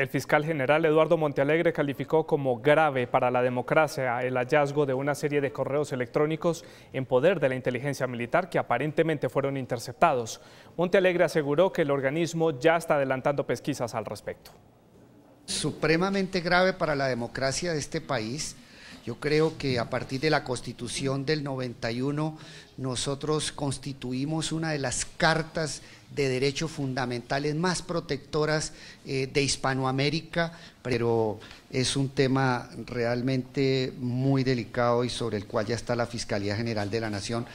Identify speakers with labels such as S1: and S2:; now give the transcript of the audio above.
S1: El fiscal general Eduardo Montealegre calificó como grave para la democracia el hallazgo de una serie de correos electrónicos en poder de la inteligencia militar que aparentemente fueron interceptados. Montealegre aseguró que el organismo ya está adelantando pesquisas al respecto.
S2: Supremamente grave para la democracia de este país yo creo que a partir de la constitución del 91 nosotros constituimos una de las cartas de derechos fundamentales más protectoras eh, de Hispanoamérica, pero es un tema realmente muy delicado y sobre el cual ya está la Fiscalía General de la Nación.